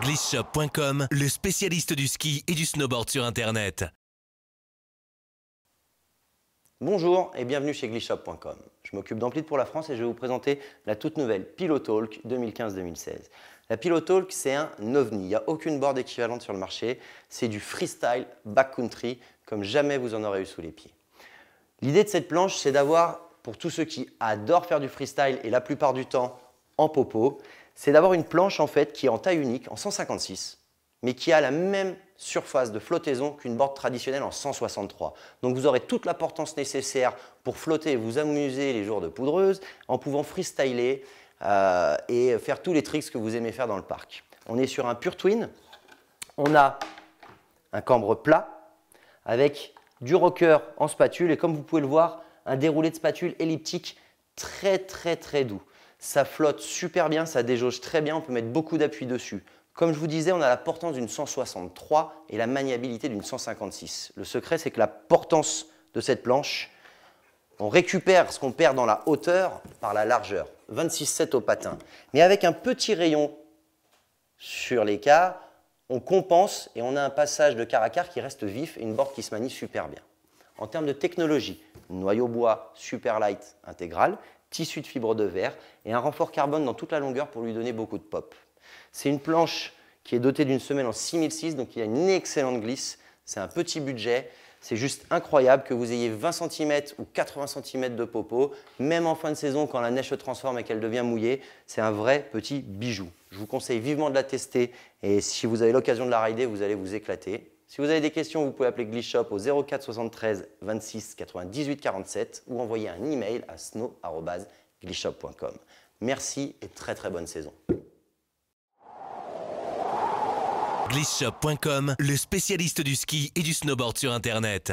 Glisshop.com, le spécialiste du ski et du snowboard sur Internet. Bonjour et bienvenue chez Glisshop.com. Je m'occupe d'Amplit pour la France et je vais vous présenter la toute nouvelle Pilotalk 2015-2016. La Pilotalk, c'est un ovni. Il n'y a aucune board équivalente sur le marché. C'est du freestyle backcountry comme jamais vous en aurez eu sous les pieds. L'idée de cette planche, c'est d'avoir, pour tous ceux qui adorent faire du freestyle et la plupart du temps en popo, c'est d'avoir une planche en fait qui est en taille unique, en 156, mais qui a la même surface de flottaison qu'une board traditionnelle en 163. Donc vous aurez toute la portance nécessaire pour flotter et vous amuser les jours de poudreuse en pouvant freestyler euh, et faire tous les tricks que vous aimez faire dans le parc. On est sur un pure twin, on a un cambre plat avec du rocker en spatule et comme vous pouvez le voir, un déroulé de spatule elliptique très très très doux. Ça flotte super bien, ça déjauge très bien, on peut mettre beaucoup d'appui dessus. Comme je vous disais, on a la portance d'une 163 et la maniabilité d'une 156. Le secret, c'est que la portance de cette planche, on récupère ce qu'on perd dans la hauteur par la largeur, 26,7 au patin. Mais avec un petit rayon sur l'écart, on compense et on a un passage de caracar à qui reste vif et une borde qui se manie super bien. En termes de technologie, noyau bois super light intégral tissu de fibre de verre et un renfort carbone dans toute la longueur pour lui donner beaucoup de pop. C'est une planche qui est dotée d'une semelle en 6006, donc il y a une excellente glisse. C'est un petit budget. C'est juste incroyable que vous ayez 20 cm ou 80 cm de popo, même en fin de saison quand la neige se transforme et qu'elle devient mouillée, c'est un vrai petit bijou. Je vous conseille vivement de la tester et si vous avez l'occasion de la rider, vous allez vous éclater. Si vous avez des questions, vous pouvez appeler Glishop au 04 73 26 98 47 ou envoyer un email à snow.glishop.com. Merci et très très bonne saison. Glishop.com, le spécialiste du ski et du snowboard sur Internet.